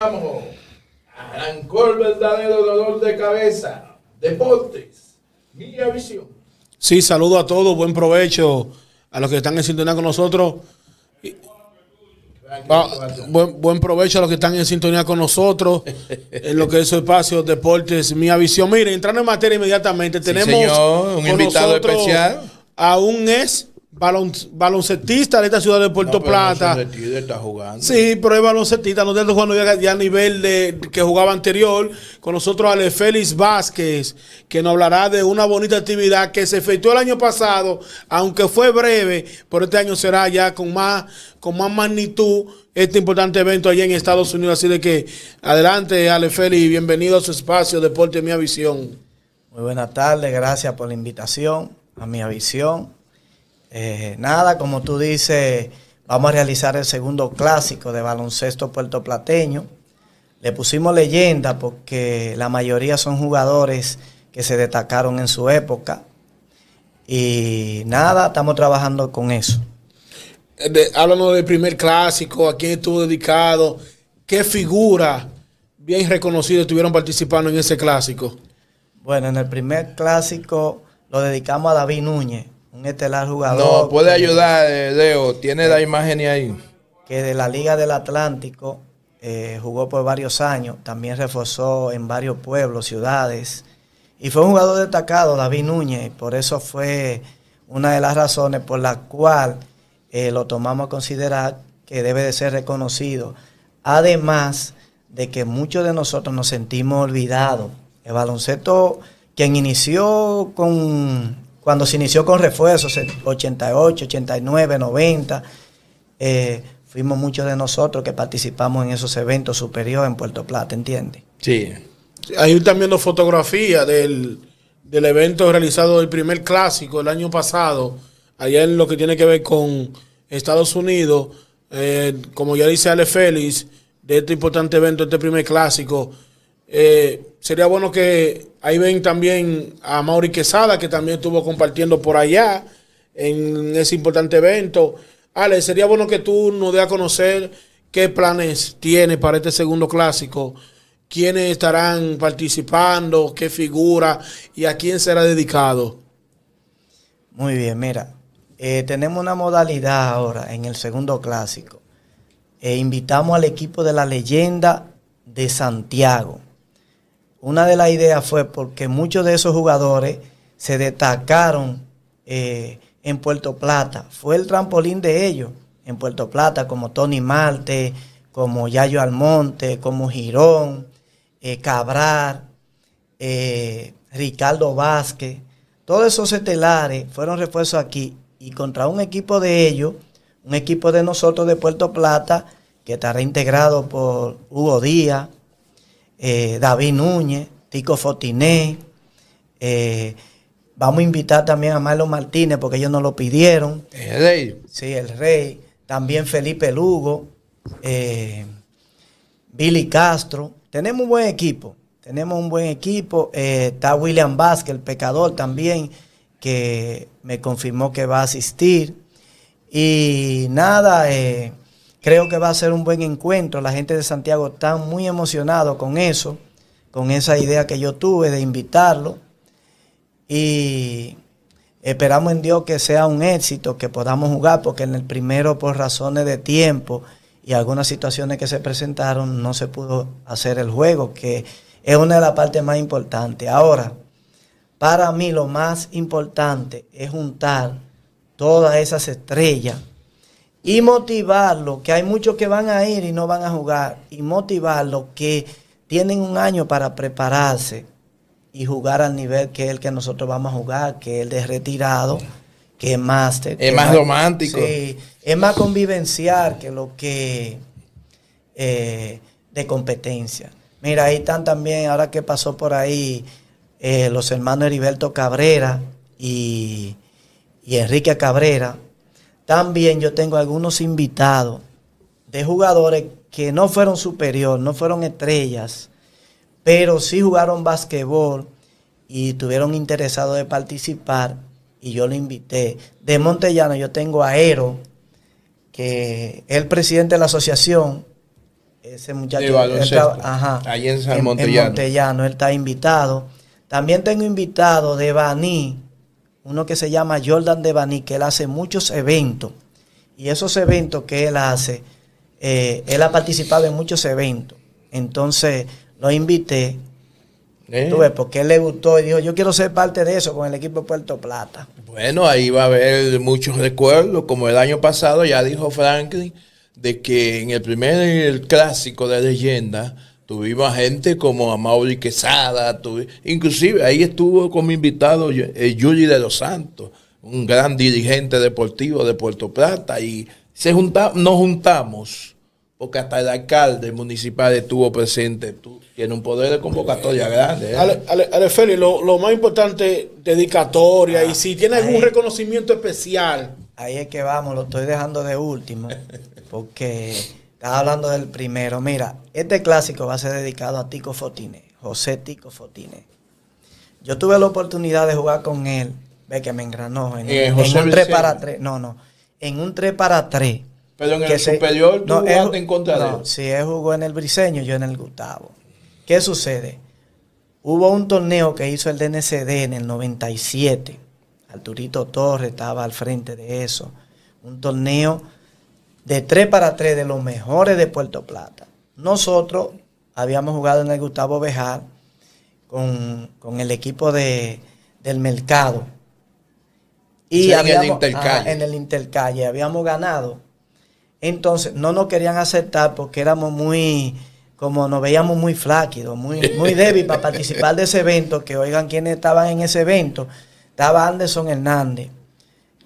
Vamos, arrancó el verdadero dolor de cabeza. Deportes, Mía Visión. Sí, saludo a todos, buen provecho a los que están en sintonía con nosotros. Ah, buen, provecho a los que están en sintonía con nosotros en lo que es su espacio Deportes, Mía Visión. Mire, entrando en materia inmediatamente, tenemos un invitado especial Aún es baloncetista de esta ciudad de Puerto Plata. Sí, pero es baloncetista, no está jugando ya, a nivel de que jugaba anterior. Con nosotros Ale Félix Vázquez, que nos hablará de una bonita actividad que se efectuó el año pasado, aunque fue breve, pero este año será ya con más, con más magnitud este importante evento allá en Estados Unidos. Así de que adelante, Ale Félix, bienvenido a su espacio Deporte Mía Visión. Muy buena tarde gracias por la invitación a Mi Visión eh, nada, como tú dices, vamos a realizar el segundo clásico de baloncesto puertoplateño. Le pusimos leyenda porque la mayoría son jugadores que se destacaron en su época. Y nada, estamos trabajando con eso. Eh, háblanos del primer clásico, a quién estuvo dedicado, qué figura bien reconocidas estuvieron participando en ese clásico. Bueno, en el primer clásico lo dedicamos a David Núñez, un estelar jugador. No, puede ayudar, eh, Leo. Tiene la imagen ahí. Que de la Liga del Atlántico eh, jugó por varios años. También reforzó en varios pueblos, ciudades. Y fue un jugador destacado, David Núñez. Por eso fue una de las razones por la cual eh, lo tomamos a considerar que debe de ser reconocido. Además de que muchos de nosotros nos sentimos olvidados. El baloncesto, quien inició con cuando se inició con refuerzos, 88, 89, 90, fuimos muchos de nosotros que participamos en esos eventos superiores en Puerto Plata, ¿entiendes? Sí. Ahí están viendo fotografías del, evento realizado el primer clásico el año pasado, allá en lo que tiene que ver con Estados Unidos, eh, como ya dice Ale Félix, de este importante evento, este primer clásico, eh, sería bueno que ahí ven también a Mauri Quesada, que también estuvo compartiendo por allá en ese importante evento. Ale, sería bueno que tú nos dé a conocer qué planes tiene para este segundo clásico, quiénes estarán participando, qué figura y a quién será dedicado. Muy bien, mira, eh, tenemos una modalidad ahora en el segundo clásico. Eh, invitamos al equipo de la leyenda de Santiago una de las ideas fue porque muchos de esos jugadores se destacaron eh, en Puerto Plata. Fue el trampolín de ellos en Puerto Plata, como Tony Marte, como Yayo Almonte, como Girón, eh, Cabrar, eh, Ricardo Vázquez. Todos esos estelares fueron refuerzos aquí y contra un equipo de ellos, un equipo de nosotros de Puerto Plata, que estará integrado por Hugo Díaz, eh, David Núñez, Tico Fotiné. Eh, vamos a invitar también a Marlon Martínez porque ellos nos lo pidieron. El rey. Sí, el rey. También Felipe Lugo, eh, Billy Castro. Tenemos un buen equipo. Tenemos un buen equipo. está William Vázquez, el pecador también, que me confirmó que va a asistir. Y nada, eh, Creo que va a ser un buen encuentro. La gente de Santiago está muy emocionado con eso, con esa idea que yo tuve de invitarlo. Y esperamos en Dios que sea un éxito, que podamos jugar, porque en el primero por razones de tiempo y algunas situaciones que se presentaron no se pudo hacer el juego, que es una de las partes más importantes. Ahora, para mí lo más importante es juntar todas esas estrellas y motivarlo, que hay muchos que van a ir y no van a jugar. Y motivarlo que tienen un año para prepararse y jugar al nivel que es el que nosotros vamos a jugar, que es el de retirado, que es máster. Es más romántico. Sí, es más convivencial que lo que eh, de competencia. Mira, ahí están también, ahora que pasó por ahí, eh, los hermanos Heriberto Cabrera y Enrique Cabrera, también yo tengo algunos invitados de jugadores que no fueron superior, no fueron estrellas, pero sí jugaron basquetbol y tuvieron interesado de participar y yo lo invité. De Montellano yo tengo a Ero, que es el presidente de la asociación, ese muchacho. De en Montellano. Montellano, él está invitado. También tengo invitado de Baní, uno que se llama Jordan Devani, que él hace muchos eventos. Y esos eventos que él hace, eh, él ha participado en muchos eventos. Entonces lo invité, eh. tuve porque él le gustó y dijo, yo quiero ser parte de eso con el equipo de Puerto Plata. Bueno, ahí va a haber muchos recuerdos, como el año pasado ya dijo Franklin, de que en el primer clásico de leyenda, Tuvimos gente como Mauri Quesada, inclusive ahí estuvo como invitado Yuri eh, de los Santos, un gran dirigente deportivo de Puerto Plata, y se nos juntamos, porque hasta el alcalde municipal estuvo presente, tiene un poder de convocatoria eh, grande. ¿eh? Ale, Ale, lo, más importante, dedicatoria, y ah. si tiene algún reconocimiento especial. Ahí es que vamos, lo estoy dejando de último, porque... Estaba hablando del primero. Mira, este clásico va a ser dedicado a Tico Fotine, José Tico Fotine. Yo tuve la oportunidad de jugar con él, ve que me engranó en, eh, un 3 para 3. No, no, en un 3 para 3. Pero en el superior tú no, él, en contra de él. él jugó en el Briseño, yo en el Gustavo. ¿Qué sucede? Hubo un torneo que hizo el DNCD en el 97. Arturito Torres estaba al frente de eso. Un torneo de 3 para 3 de los mejores de Puerto Plata. Nosotros habíamos jugado en el Gustavo Bejar con, el equipo de, del mercado. Y ah, en, el intercalle. Habíamos ganado. Entonces, no nos querían aceptar porque éramos muy, como nos veíamos muy flácidos, muy, muy para participar de ese evento, que oigan quiénes estaban en ese evento. Estaba Anderson Hernández,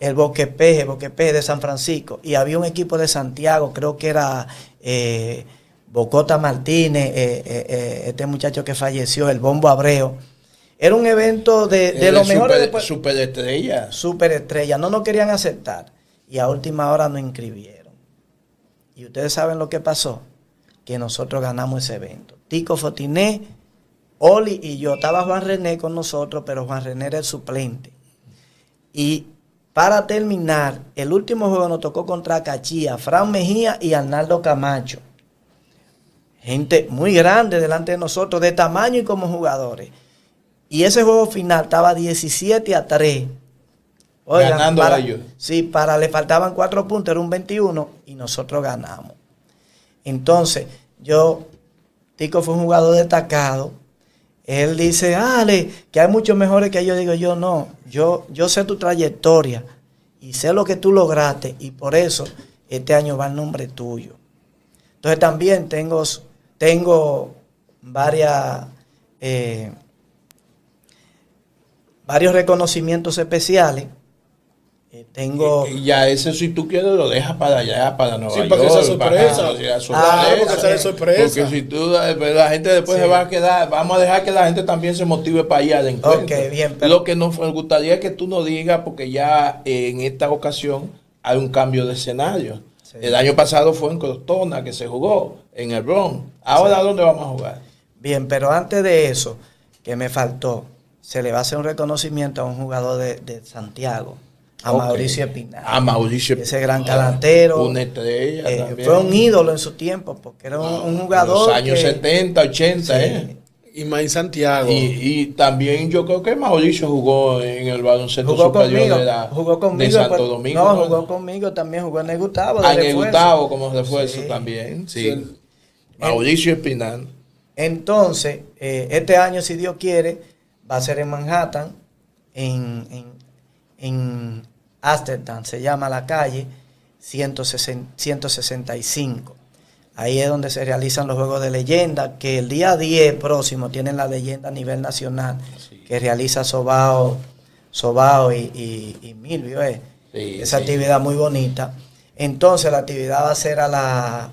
el Boquepeje, Boquepeje de San Francisco, y había un equipo de Santiago, creo que era eh, Bocota Martínez, eh, eh, este muchacho que falleció, el Bombo Abreo. Era un evento de, de los mejores. Super, superestrella. Superestrella. No nos querían aceptar. Y a última hora nos inscribieron. Y ustedes saben lo que pasó. Que nosotros ganamos ese evento. Tico Fotiné, Oli y yo. Estaba Juan René con nosotros, pero Juan René era el suplente. Y para terminar, el último juego nos tocó contra Cachía, Fran Mejía y Arnaldo Camacho. Gente muy grande delante de nosotros, de tamaño y como jugadores. Y ese juego final estaba 17 a 3. Ganando ellos. Sí, para le faltaban cuatro puntos, era un 21 y nosotros ganamos. Entonces, yo, Tico fue un jugador destacado, él dice, Ale, que hay muchos mejores que yo. Digo, yo no, yo, yo sé tu trayectoria y sé lo que tú lograste y por eso este año va el nombre tuyo. Entonces también tengo, tengo varias, eh, varios reconocimientos especiales eh, tengo... ya ese si tú quieres lo dejas para allá, para Nueva sí, para Que sorpresa. porque si tú, eh, pues, la gente después se va a quedar, vamos a dejar que la gente también se motive para ir adentro encuentro. bien, pero... Lo que nos gustaría es que tú nos digas, porque ya eh, en esta ocasión hay un cambio de escenario. El año pasado fue en Cortona que se jugó, en el Bronx. Ahora, ¿dónde vamos a jugar? Bien, pero antes de eso, que me faltó, se le va a hacer un reconocimiento a un jugador de Santiago a Mauricio Espinal Ese gran calantero. Una estrella. Eh, fue un ídolo en su tiempo, porque era un, jugador. Ah, en los años 70, 80, ¿eh? Y Santiago. Y, también yo creo que Mauricio jugó en el baloncesto jugó superior conmigo, de, jugó conmigo, Santo Domingo. No, jugó conmigo también, jugó en el Gustavo. Ah, Gustavo como refuerzo también, sí. Mauricio Espinal Entonces, eh, este año, si Dios quiere, va a ser en Manhattan, en, en en Amsterdam, se llama la calle 165. Ahí es donde se realizan los Juegos de Leyenda, que el día 10 próximo tienen la leyenda a nivel nacional, que realiza Sobao, Sobao y, y, Milvio. Eh. Esa actividad muy bonita. Entonces la actividad va a ser a las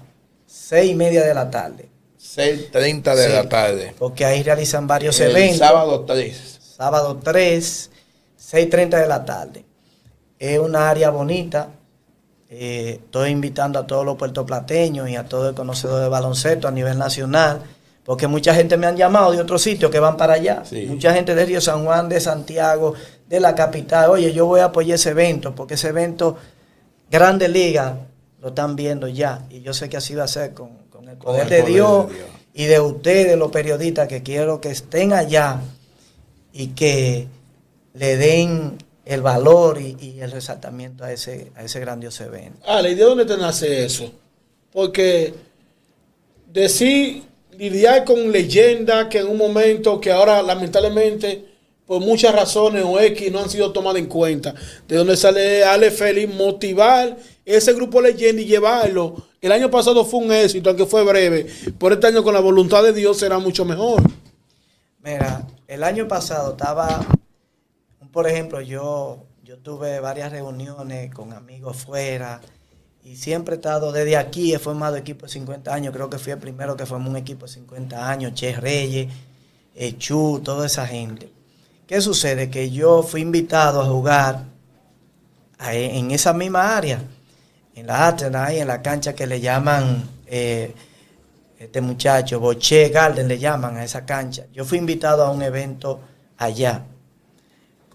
6 y media de la tarde. 6.30 de la tarde. Porque ahí realizan varios eventos. Sábado 3. Sábado 3 6.30 de la tarde. Es una área bonita. Eh, estoy invitando a todos los puertoplateños y a todo el conocedor de baloncesto a nivel nacional, porque mucha gente me han llamado de otros sitios que van para allá. Mucha gente de Río San Juan, de Santiago, de la capital. Oye, yo voy a apoyar ese evento, porque ese evento, Grande Liga, lo están viendo ya. Y yo sé que así va a ser con, el poder, de Dios y de ustedes, los periodistas, que quiero que estén allá y que le den el valor y, el resaltamiento a ese, a ese grandioso evento. Ale, ¿y de dónde te nace eso. Porque decir, lidiar con leyendas que en un momento que ahora lamentablemente por muchas razones o X no han sido tomadas en cuenta. De dónde sale Ale Félix, motivar ese grupo leyenda y llevarlo. El año pasado fue un éxito, aunque fue breve. Por este año con la voluntad de Dios será mucho mejor. Mira, el año pasado estaba por ejemplo, yo, yo tuve varias reuniones con amigos fuera y siempre he estado desde aquí, he formado equipo de 50 años, creo que fui el primero que formó un equipo de 50 años, Che Reyes, eh, Chu, toda esa gente. ¿Qué sucede? Que yo fui invitado a jugar e, en esa misma área, en la y en la cancha que le llaman, eh, este muchacho, Boche Garden le llaman a esa cancha. Yo fui invitado a un evento allá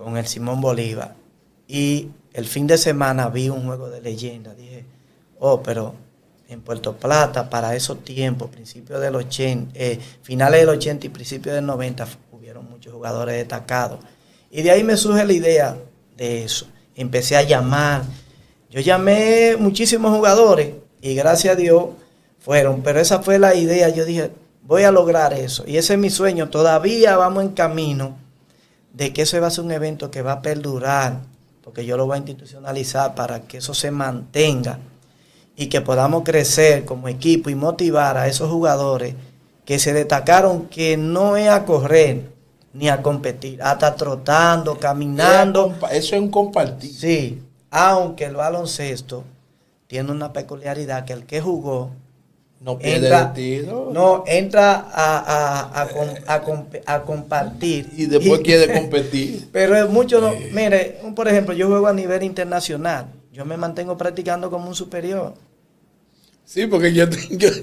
con el Simón Bolívar. Y el fin de semana vi un juego de leyenda. Dije, oh, pero en Puerto Plata, para esos tiempos, principios del 80, eh, finales del 80 y principios del 90, hubieron muchos jugadores destacados. Y de ahí me surge la idea de eso. Empecé a llamar. Yo llamé muchísimos jugadores y gracias a Dios fueron. Pero esa fue la idea. Yo dije, voy a lograr eso. Y ese es mi sueño. Todavía vamos en camino de que eso va a ser un evento que va a perdurar, porque yo lo voy a institucionalizar para que eso se mantenga y que podamos crecer como equipo y motivar a esos jugadores que se destacaron que no es a correr ni a competir, hasta trotando, caminando. Eso es un compartir. Sí, aunque el baloncesto tiene una peculiaridad que el que jugó no pierde entra, No, entra a, a, compartir. Y después quiere competir. Pero mucho no. Mire, por ejemplo, yo juego a nivel internacional. Yo me mantengo practicando como un superior. Sí, porque yo,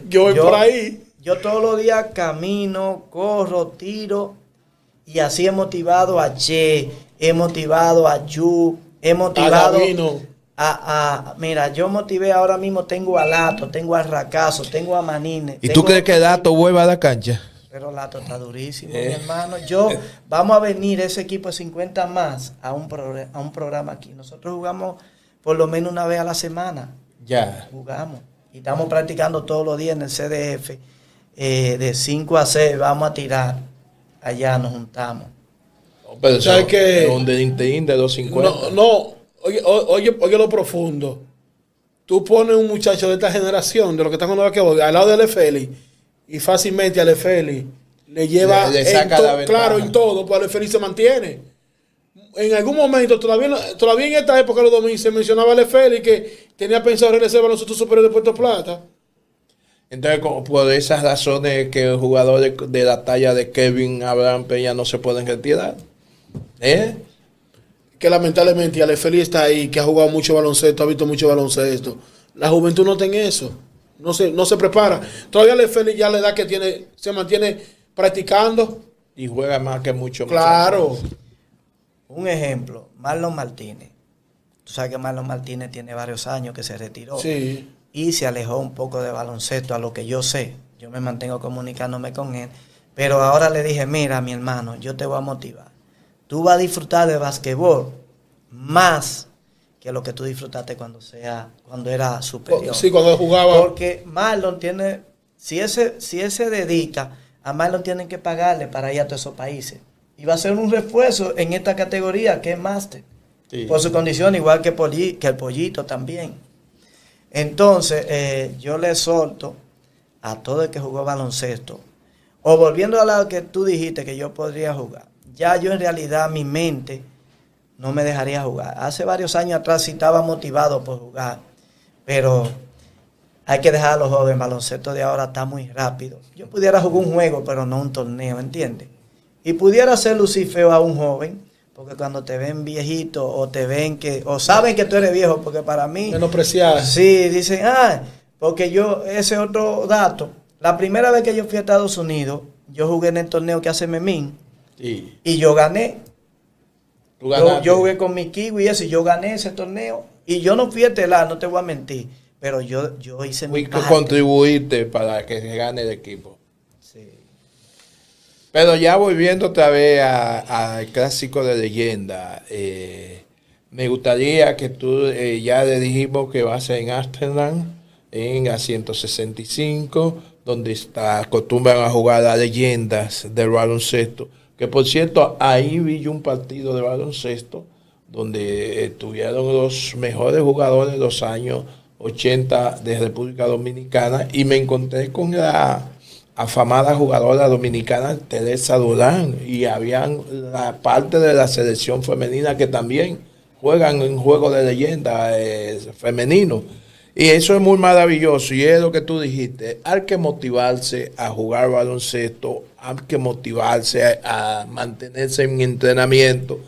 yo, voy por ahí. Yo todos los días camino, corro, tiro. Y así he motivado a Che, he motivado a Yu, he motivado a Ah, ah, mira, yo motivé ahora mismo, tengo a Lato, tengo a Racazo, tengo a Manine. ¿Y tú crees que Lato vuelva a la cancha? Pero Lato está durísimo, mi eh. hermano. Yo, eh. vamos a venir ese equipo de 50 más a un, a un programa aquí. Nosotros jugamos por lo menos una vez a la semana. Ya. Jugamos. Y estamos practicando todos los días en el CDF. Eh, de 5 a 6 vamos a tirar. Allá nos juntamos. pero ¿Sabes que Donde de 250. No, no Oye, oye, lo profundo. Tú pones un muchacho de esta generación, de lo que están con la que al lado de Félix y fácilmente al le lleva claro en todo, pues el se mantiene. En algún momento, todavía, todavía en esta época, los 2000, se mencionaba al que tenía pensado regresar a los otros superiores de Puerto Plata. Entonces, por esas razones que jugadores de la talla de Kevin Abraham Peña no se pueden retirar. ¿Eh? que lamentablemente Feli está ahí, que ha jugado mucho baloncesto, ha visto mucho baloncesto. La juventud no tiene eso. No se, no se prepara. Todavía Feli ya le edad que tiene, se mantiene practicando. Y juega más que mucho. Claro. Un ejemplo, Marlon Martínez. Tú sabes que Marlon Martínez tiene varios años que se retiró. Sí. Y se alejó un poco de baloncesto, a lo que yo sé. Yo me mantengo comunicándome con él. Pero ahora le dije, mira, mi hermano, yo te voy a motivar tú vas a disfrutar de basquetbol más que lo que tú disfrutaste cuando sea cuando era superior. Oh, sí, cuando jugaba. Porque Marlon tiene, si ese, si dedica, a Marlon tienen que pagarle para ir a todos esos países. Y va a ser un refuerzo en esta categoría que es Master Por su condición, igual que, el pollito también. Entonces, eh, yo le solto a todo el que jugó baloncesto. O volviendo a lo que tú dijiste que yo podría jugar ya yo en realidad mi mente no me dejaría jugar. Hace varios años atrás sí estaba motivado por jugar, pero hay que dejar a los jóvenes, el baloncesto de ahora está muy rápido. Yo pudiera jugar un juego, pero no un torneo, ¿entiendes? Y pudiera ser lucifeo a un joven, porque cuando te ven viejito o te ven que, o saben que tú eres viejo, porque para mí... menospreciado Sí, dicen, ah, porque yo, ese otro dato, la primera vez que yo fui a Estados Unidos, yo jugué en el torneo que hace Memín, y yo gané. yo, jugué con mi kiwi y eso, yo gané ese torneo. Y yo no fui a telar, no te voy a mentir. Pero yo, yo hice Fui mi parte. contribuiste para que se gane el equipo. Sí. Pero ya volviendo otra vez al clásico de leyenda. Eh, me gustaría que tú, eh, ya le dijimos que vas en Amsterdam, en a 165, donde está, acostumbran a jugar a leyendas del baloncesto. Que por cierto, ahí vi yo un partido de baloncesto donde estuvieron los mejores jugadores de los años 80 de República Dominicana y me encontré con la afamada jugadora dominicana Teresa Durán y habían la parte de la selección femenina que también juegan en juego de leyenda eh, femenino. Y eso es muy maravilloso y es lo que tú dijiste. Hay que motivarse a jugar baloncesto, hay que motivarse a, mantenerse en entrenamiento,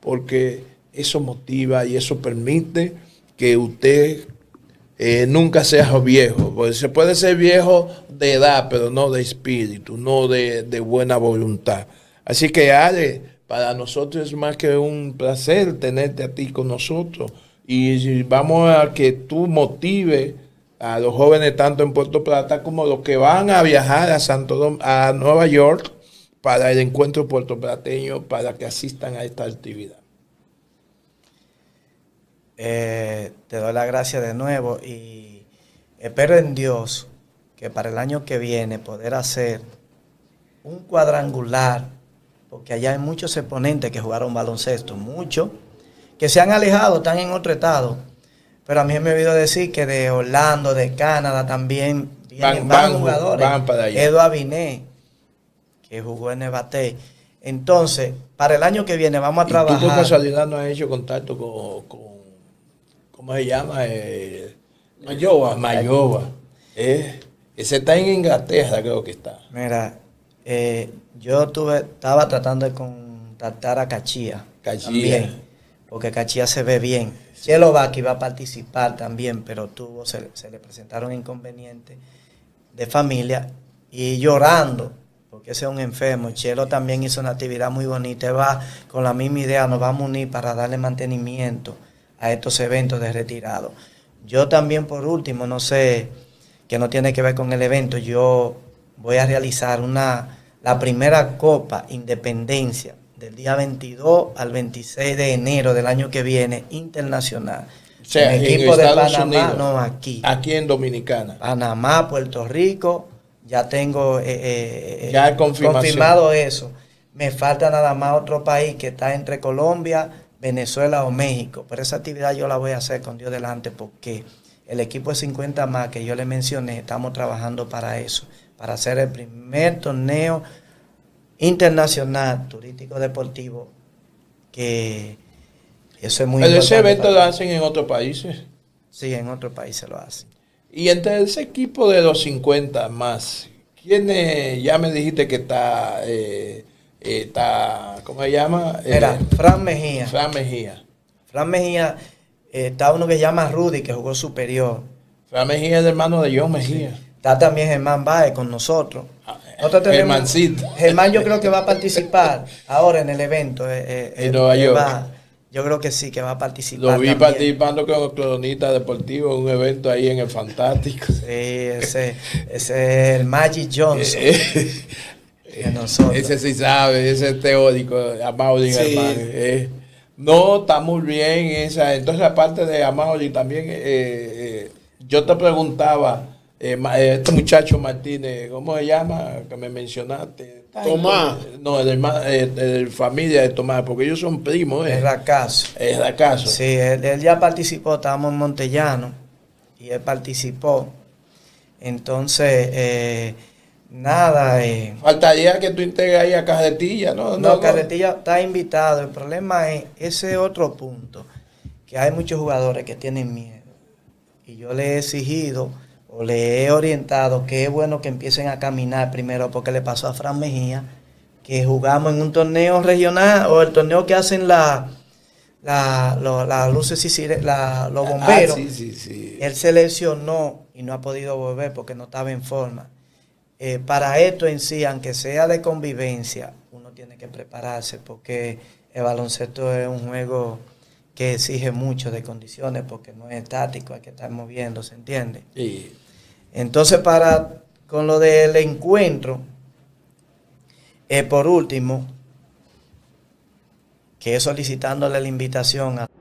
porque eso motiva y eso permite que usted eh, nunca sea viejo. Porque se puede ser viejo de edad, pero no de espíritu, no de, de buena voluntad. Así que, Ale, para nosotros es más que un placer tenerte a ti con nosotros y vamos a que tú motive a los jóvenes tanto en Puerto Plata como los que van a viajar a Santo a Nueva York para el encuentro puertoplateño para que asistan a esta actividad. Eh, te doy la gracia de nuevo y espero en Dios que para el año que viene poder hacer un cuadrangular, porque allá hay muchos exponentes que jugaron baloncesto, muchos que se han alejado, están en otro estado. Pero a mí me oído decir que de Orlando, de Canadá también van, jugadores. Van Abiné, que jugó en el Entonces, para el año que viene vamos a trabajar. ¿Y ¿Tú por casualidad no has hecho contacto con, ¿cómo se llama? Eh, Mayoba, Mayoba. Eh, ese está en Inglaterra, creo que está. Mira, eh, yo tuve, estaba tratando de contactar a Cachía. Cachía porque Cachía se ve bien. Chelo que va a participar también, pero tuvo, se, le presentaron inconvenientes de familia y llorando, porque ese es un enfermo. Chelo también hizo una actividad muy bonita, va con la misma idea, nos vamos a unir para darle mantenimiento a estos eventos de retirado. Yo también, por último, no sé, que no tiene que ver con el evento, yo voy a realizar una, la primera Copa Independencia del día 22 al 26 de enero del año que viene, internacional. el equipo de Panamá, Unidos, no aquí. Aquí en Dominicana. Panamá, Puerto Rico, ya tengo eh, eh, eh, confirmado eso. Me falta nada más otro país que está entre Colombia, Venezuela o México. Pero esa actividad yo la voy a hacer con Dios delante porque el equipo de 50 más que yo le mencioné, estamos trabajando para eso, para hacer el primer torneo internacional turístico deportivo que eso es muy Pero Ese evento lo hacen en otros países. Sí, en otros países lo hacen. Y entre ese equipo de los 50 más, ¿quiénes ya me dijiste que está, eh, eh, está ¿cómo se llama? Era eh, Fran Mejía. Fran Mejía. Fran Mejía, está uno que se llama Rudy, que jugó superior. Fran Mejía es el hermano de John Mejía. Está también Germán Baez con nosotros. Germán yo creo que va a participar ahora en el evento. Eh, eh, en eh, Nueva York. yo creo que sí, que va a participar. Lo vi participando con Clonita Deportivo en un evento ahí en el Fantástico. Sí, ese, es el Magic Johnson. Ese sí sabe, ese es teórico, Amaury sí. no, está muy bien. Esa. Entonces, aparte de Amaury, también yo te preguntaba eh, eh, este muchacho Martínez, ¿cómo se llama? Que me mencionaste. Tomás. No, eh, el, familia de Tomás, porque ellos son primos. Es casa Es Sí, él, ya participó, estábamos en Montellano, y él participó. Entonces, nada. Faltaría que tú integres ahí a Carretilla, ¿no? No, Carretilla está invitado. El problema es ese otro punto, que hay muchos jugadores que tienen miedo. Y yo le he exigido le he orientado que es bueno que empiecen a caminar primero, porque le pasó a Fran Mejía, que jugamos en un torneo regional o el torneo que hacen la, la, las luces y los ah, bomberos. Él se lesionó y no ha podido volver porque no estaba en forma. Eh, para esto en sí, aunque sea de convivencia, uno tiene que prepararse porque el baloncesto es un juego que exige mucho de condiciones porque no es estático, hay que estar moviendo, ¿se entiende? Sí. Entonces, para con lo del encuentro, eh, por último, que es solicitándole la invitación a